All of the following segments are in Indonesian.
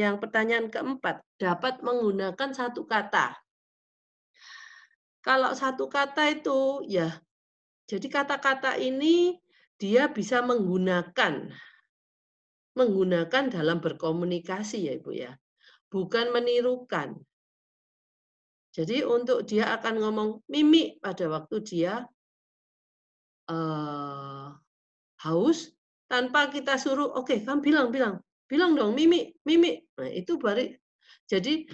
Yang pertanyaan keempat, dapat menggunakan satu kata. Kalau satu kata itu, ya, jadi kata-kata ini dia bisa menggunakan menggunakan dalam berkomunikasi ya Ibu ya. Bukan menirukan. Jadi untuk dia akan ngomong mimi pada waktu dia uh, haus tanpa kita suruh, oke okay, kamu bilang bilang bilang dong mimi mimi Nah, itu baru jadi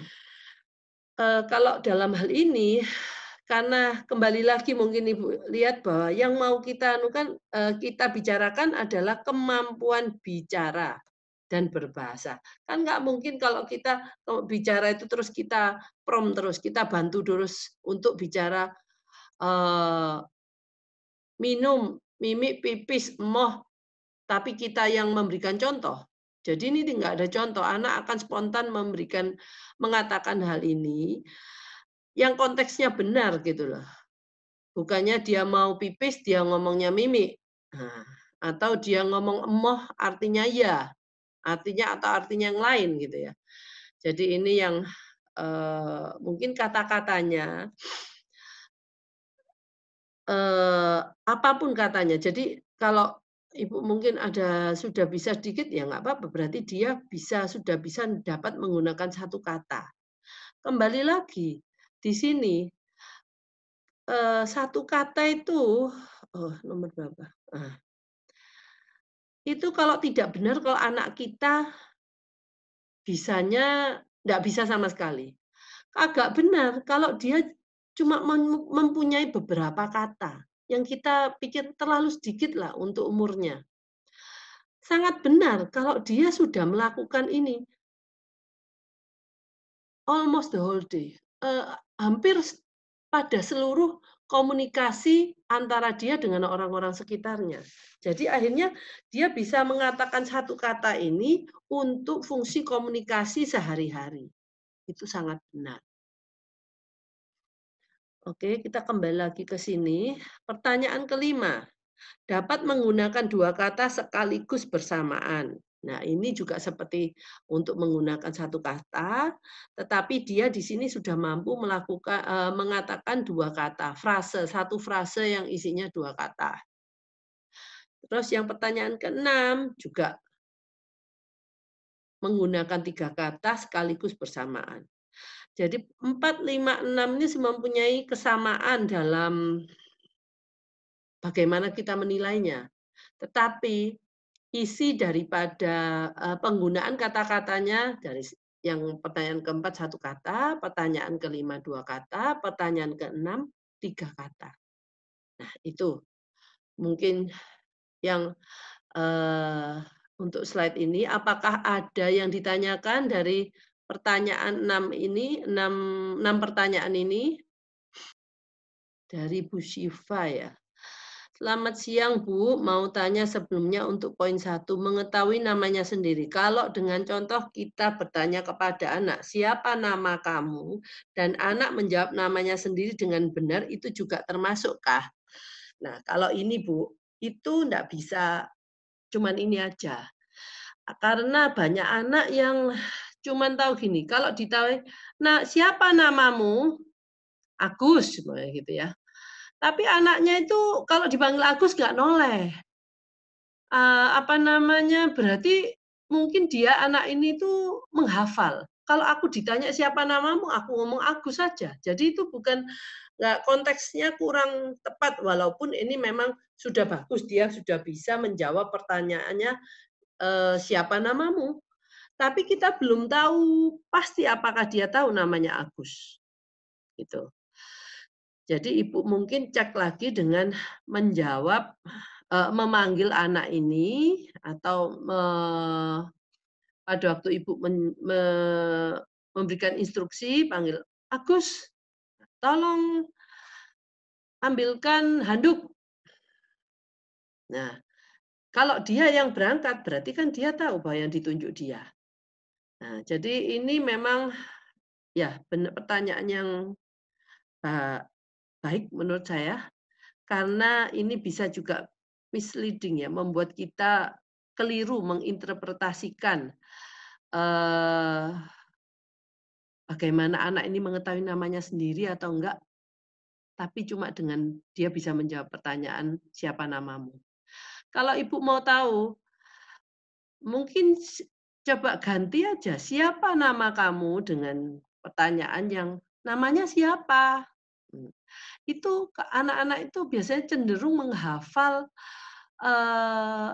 eh, kalau dalam hal ini karena kembali lagi mungkin Ibu lihat bahwa yang mau kita anukan eh, kita bicarakan adalah kemampuan bicara dan berbahasa. Kan nggak mungkin kalau kita bicara itu terus kita prom terus, kita bantu terus untuk bicara eh, minum, mimik, pipis, moh, tapi kita yang memberikan contoh. Jadi ini tidak ada contoh, anak akan spontan memberikan mengatakan hal ini yang konteksnya benar gitu loh. Bukannya dia mau pipis, dia ngomongnya mimik. Nah, atau dia ngomong emoh artinya ya, artinya atau artinya yang lain gitu ya. Jadi ini yang uh, mungkin kata-katanya uh, apapun katanya. Jadi kalau Ibu mungkin ada sudah bisa sedikit ya nggak apa-apa berarti dia bisa sudah bisa dapat menggunakan satu kata. Kembali lagi di sini eh, satu kata itu oh nomor berapa? Ah. Itu kalau tidak benar kalau anak kita bisanya nggak bisa sama sekali. Agak benar kalau dia cuma mempunyai beberapa kata yang kita pikir terlalu sedikit lah untuk umurnya. Sangat benar kalau dia sudah melakukan ini almost the whole day, uh, hampir pada seluruh komunikasi antara dia dengan orang-orang sekitarnya. Jadi akhirnya dia bisa mengatakan satu kata ini untuk fungsi komunikasi sehari-hari. Itu sangat benar. Oke, kita kembali lagi ke sini. Pertanyaan kelima, dapat menggunakan dua kata sekaligus bersamaan. Nah, ini juga seperti untuk menggunakan satu kata, tetapi dia di sini sudah mampu melakukan e, mengatakan dua kata, frase, satu frase yang isinya dua kata. Terus yang pertanyaan keenam juga menggunakan tiga kata sekaligus bersamaan. Jadi 4, 5, 6 ini mempunyai kesamaan dalam bagaimana kita menilainya. Tetapi isi daripada eh, penggunaan kata-katanya dari yang pertanyaan keempat satu kata, pertanyaan kelima dua kata, pertanyaan keenam tiga kata. Nah itu mungkin yang uh, untuk slide ini, apakah ada yang ditanyakan dari pertanyaan 6 ini, 6, 6 pertanyaan ini dari Bu Syifa ya. Selamat siang Bu, mau tanya sebelumnya untuk poin satu mengetahui namanya sendiri. Kalau dengan contoh kita bertanya kepada anak, siapa nama kamu? Dan anak menjawab namanya sendiri dengan benar, itu juga termasukkah? Nah, kalau ini Bu, itu tidak bisa cuman ini aja. Karena banyak anak yang cuman tahu gini, kalau ditahu, nah siapa namamu? Agus, gitu ya. Tapi anaknya itu kalau dipanggil Agus nggak noleh. Uh, apa namanya berarti mungkin dia anak ini itu menghafal. Kalau aku ditanya siapa namamu, aku ngomong Agus saja. Jadi itu bukan nggak konteksnya kurang tepat walaupun ini memang sudah bagus dia sudah bisa menjawab pertanyaannya e, siapa namamu tapi kita belum tahu pasti apakah dia tahu namanya Agus. Gitu. Jadi ibu mungkin cek lagi dengan menjawab eh, memanggil anak ini atau me, pada waktu ibu men, me, memberikan instruksi panggil Agus, tolong ambilkan handuk. Nah, kalau dia yang berangkat berarti kan dia tahu bahwa yang ditunjuk dia. Nah, jadi ini memang ya benar pertanyaan yang uh, baik menurut saya karena ini bisa juga misleading ya, membuat kita keliru menginterpretasikan uh, bagaimana anak ini mengetahui namanya sendiri atau enggak, tapi cuma dengan dia bisa menjawab pertanyaan siapa namamu. Kalau ibu mau tahu, mungkin Coba ganti aja, siapa nama kamu dengan pertanyaan yang namanya siapa? Hmm. Itu anak-anak itu biasanya cenderung menghafal eh,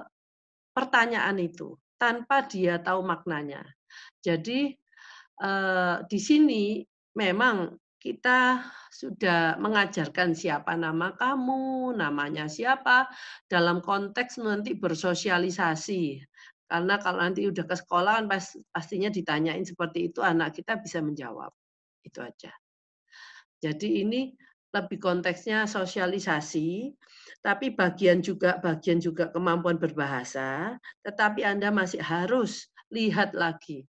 pertanyaan itu tanpa dia tahu maknanya. Jadi eh, di sini memang kita sudah mengajarkan siapa nama kamu, namanya siapa, dalam konteks nanti bersosialisasi. Karena kalau nanti udah ke sekolah kan pastinya ditanyain seperti itu anak kita bisa menjawab. Itu aja. Jadi ini lebih konteksnya sosialisasi, tapi bagian juga bagian juga kemampuan berbahasa, tetapi Anda masih harus lihat lagi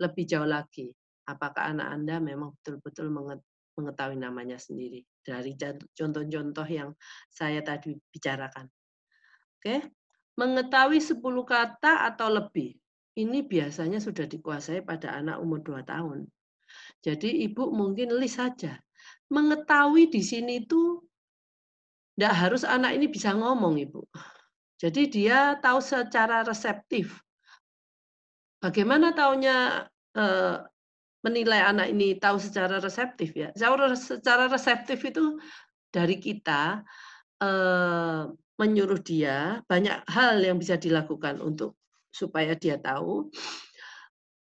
lebih jauh lagi apakah anak Anda memang betul-betul mengetahui namanya sendiri dari contoh-contoh yang saya tadi bicarakan. Oke. Mengetahui 10 kata atau lebih. Ini biasanya sudah dikuasai pada anak umur 2 tahun. Jadi ibu mungkin list saja. Mengetahui di sini itu tidak harus anak ini bisa ngomong, Ibu. Jadi dia tahu secara reseptif. Bagaimana taunya eh, menilai anak ini tahu secara reseptif ya? Secara reseptif itu dari kita menyuruh dia banyak hal yang bisa dilakukan untuk supaya dia tahu.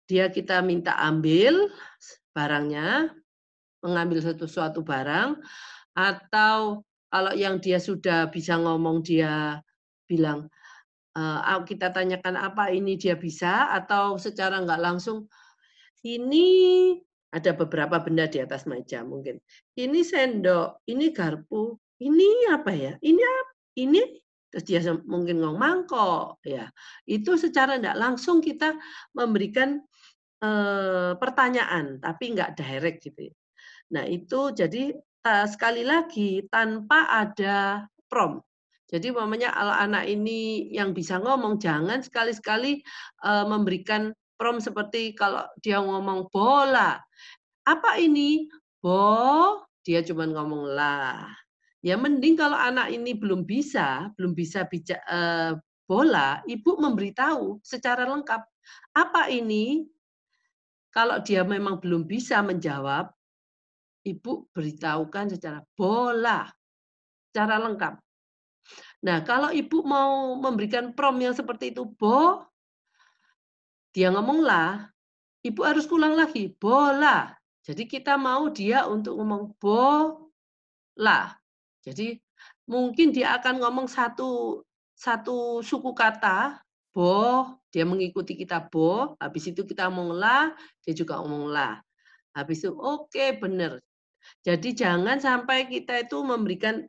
Dia kita minta ambil barangnya, mengambil satu suatu barang, atau kalau yang dia sudah bisa ngomong dia bilang kita tanyakan apa ini dia bisa, atau secara nggak langsung ini ada beberapa benda di atas meja mungkin. Ini sendok, ini garpu, ini apa ya ini ini terus dia mungkin ngomong mangkok ya itu secara tidak langsung kita memberikan eh, pertanyaan tapi nggak direct gitu ya. nah itu jadi sekali lagi tanpa ada prom jadi mamanya anak ini yang bisa ngomong jangan sekali-sekali eh, memberikan prom seperti kalau dia ngomong bola apa ini bo dia cuma ngomong lah Ya mending kalau anak ini belum bisa, belum bisa bijak eh, bola, ibu memberitahu secara lengkap apa ini. Kalau dia memang belum bisa menjawab, ibu beritahukan secara bola, secara lengkap. Nah, kalau ibu mau memberikan prom yang seperti itu, bo, dia ngomonglah ibu harus pulang lagi, bola. Jadi kita mau dia untuk ngomong bola. Jadi mungkin dia akan ngomong satu satu suku kata bo, dia mengikuti kita bo, habis itu kita ngomong la, dia juga ngomong la. Habis itu oke okay, benar. Jadi jangan sampai kita itu memberikan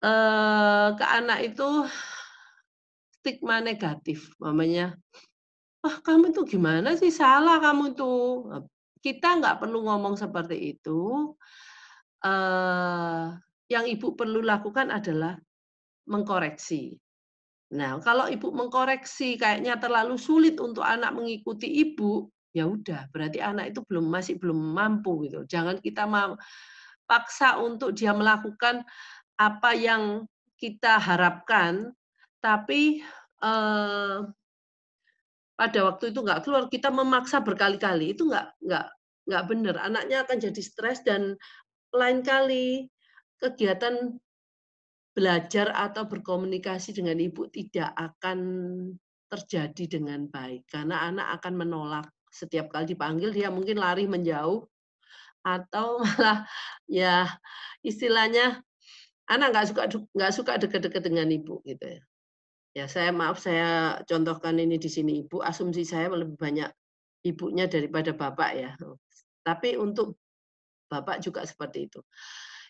eh, ke anak itu stigma negatif, mamanya. Wah kamu tuh gimana sih salah kamu tuh. Kita nggak perlu ngomong seperti itu eh, yang ibu perlu lakukan adalah mengkoreksi. Nah, kalau ibu mengkoreksi kayaknya terlalu sulit untuk anak mengikuti ibu, ya udah, berarti anak itu belum masih belum mampu gitu. Jangan kita paksa untuk dia melakukan apa yang kita harapkan, tapi eh, pada waktu itu nggak keluar, kita memaksa berkali-kali itu nggak nggak nggak benar. Anaknya akan jadi stres dan lain kali kegiatan belajar atau berkomunikasi dengan ibu tidak akan terjadi dengan baik karena anak akan menolak setiap kali dipanggil dia mungkin lari menjauh atau malah ya istilahnya anak nggak suka nggak suka deket-deket dengan ibu gitu ya ya saya maaf saya contohkan ini di sini ibu asumsi saya lebih banyak ibunya daripada bapak ya tapi untuk Bapak juga seperti itu.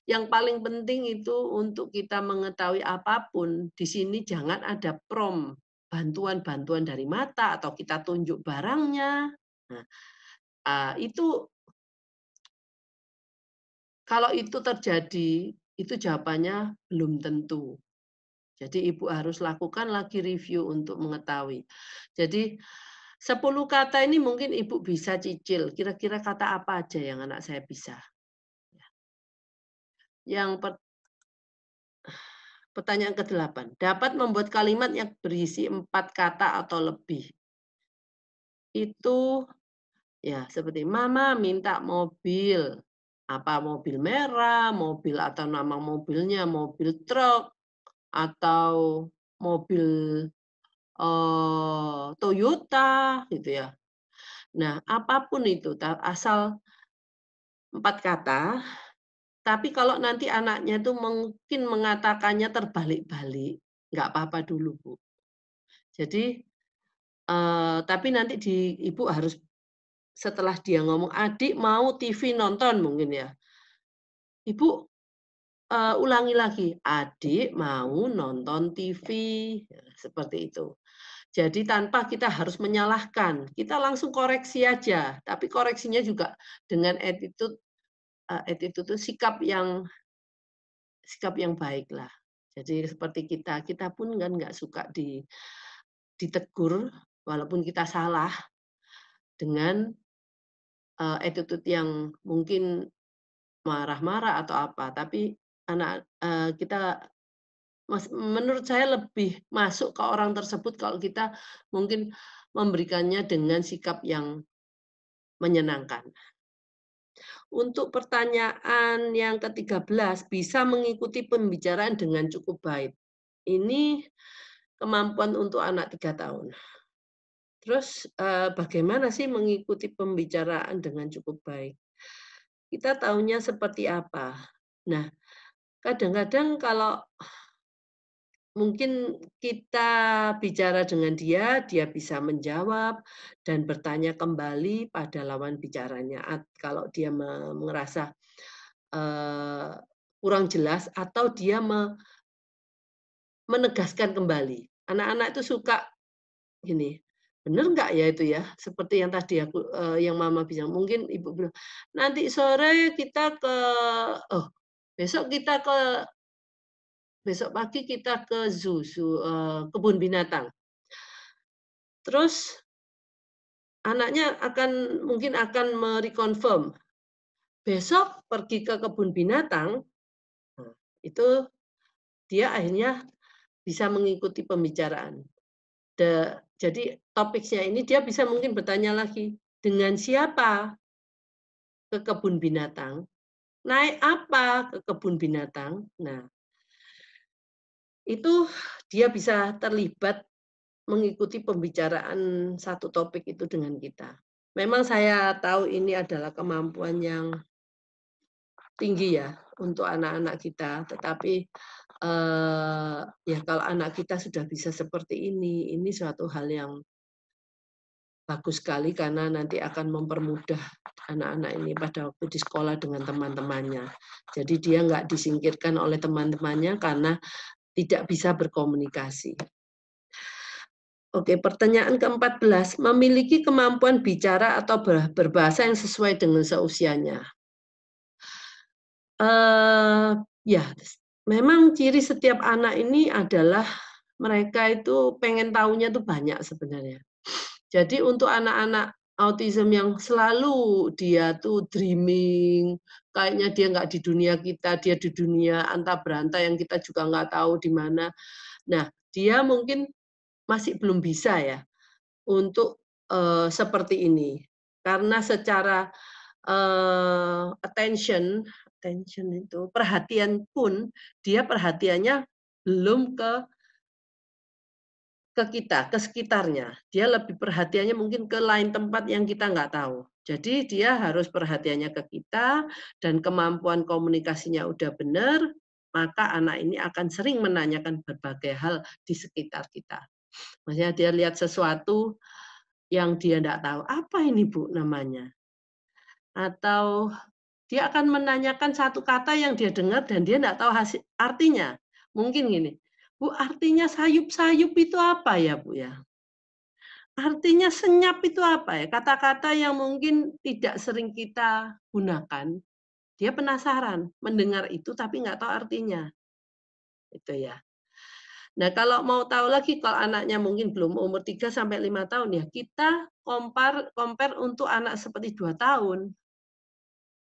Yang paling penting itu untuk kita mengetahui apapun, di sini jangan ada prom, bantuan-bantuan dari mata, atau kita tunjuk barangnya. Nah, itu kalau itu terjadi, itu jawabannya belum tentu. Jadi Ibu harus lakukan lagi review untuk mengetahui. Jadi 10 kata ini mungkin ibu bisa cicil. Kira-kira kata apa aja yang anak saya bisa? Ya. Yang pertanyaan ke-8. Dapat membuat kalimat yang berisi empat kata atau lebih. Itu ya seperti mama minta mobil. Apa mobil merah, mobil atau nama mobilnya, mobil truk, atau mobil eh, Toyota gitu ya. Nah, apapun itu asal empat kata, tapi kalau nanti anaknya itu mungkin mengatakannya terbalik-balik, nggak apa-apa dulu bu. Jadi eh, tapi nanti di ibu harus setelah dia ngomong adik mau TV nonton mungkin ya, ibu uh, ulangi lagi, adik mau nonton TV, ya, seperti itu. Jadi tanpa kita harus menyalahkan, kita langsung koreksi aja. Tapi koreksinya juga dengan attitude, uh, attitude itu sikap yang sikap yang baik lah. Jadi seperti kita, kita pun kan nggak suka di ditegur, walaupun kita salah dengan uh, attitude yang mungkin marah-marah atau apa, tapi anak uh, kita menurut saya lebih masuk ke orang tersebut kalau kita mungkin memberikannya dengan sikap yang menyenangkan. Untuk pertanyaan yang ke-13, bisa mengikuti pembicaraan dengan cukup baik. Ini kemampuan untuk anak tiga tahun. Terus eh, bagaimana sih mengikuti pembicaraan dengan cukup baik? Kita tahunya seperti apa? Nah, kadang-kadang kalau mungkin kita bicara dengan dia, dia bisa menjawab dan bertanya kembali pada lawan bicaranya. Kalau dia merasa uh, kurang jelas atau dia me, menegaskan kembali. Anak-anak itu suka gini, benar nggak ya itu ya? Seperti yang tadi aku uh, yang Mama bilang, mungkin Ibu bilang nanti sore kita ke, oh Besok kita ke besok pagi kita ke zoo, zoo uh, kebun binatang. Terus anaknya akan mungkin akan mereconfirm besok pergi ke kebun binatang nah, itu dia akhirnya bisa mengikuti pembicaraan. The, jadi topiknya ini dia bisa mungkin bertanya lagi dengan siapa ke kebun binatang naik apa ke kebun binatang. Nah, itu dia bisa terlibat mengikuti pembicaraan satu topik itu dengan kita. Memang saya tahu ini adalah kemampuan yang tinggi ya untuk anak-anak kita, tetapi eh, ya kalau anak kita sudah bisa seperti ini, ini suatu hal yang bagus sekali karena nanti akan mempermudah anak-anak ini pada waktu di sekolah dengan teman-temannya. Jadi dia nggak disingkirkan oleh teman-temannya karena tidak bisa berkomunikasi. Oke, pertanyaan ke-14. Memiliki kemampuan bicara atau berbahasa yang sesuai dengan seusianya? Uh, ya, memang ciri setiap anak ini adalah mereka itu pengen tahunya tuh banyak sebenarnya. Jadi untuk anak-anak autism yang selalu dia tuh dreaming, kayaknya dia nggak di dunia kita, dia di dunia anta beranta yang kita juga nggak tahu di mana. Nah, dia mungkin masih belum bisa ya untuk uh, seperti ini. Karena secara uh, attention, attention itu perhatian pun dia perhatiannya belum ke ke kita, ke sekitarnya. Dia lebih perhatiannya mungkin ke lain tempat yang kita nggak tahu. Jadi dia harus perhatiannya ke kita dan kemampuan komunikasinya udah benar, maka anak ini akan sering menanyakan berbagai hal di sekitar kita. Maksudnya dia lihat sesuatu yang dia nggak tahu. Apa ini Bu namanya? Atau dia akan menanyakan satu kata yang dia dengar dan dia nggak tahu hasil, artinya. Mungkin gini, Bu, artinya sayup-sayup itu apa ya, Bu ya? Artinya senyap itu apa ya? Kata-kata yang mungkin tidak sering kita gunakan. Dia penasaran mendengar itu tapi nggak tahu artinya. Itu ya. Nah, kalau mau tahu lagi kalau anaknya mungkin belum umur 3 sampai 5 tahun ya, kita compare compare untuk anak seperti 2 tahun.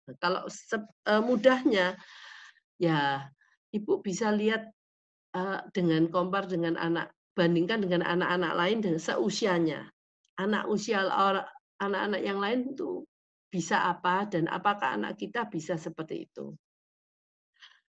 Nah, kalau eh, mudahnya ya Ibu bisa lihat Eh, dengan kompar dengan anak bandingkan dengan anak-anak lain dengan seusianya. Anak usia anak-anak yang lain itu bisa apa dan apakah anak kita bisa seperti itu.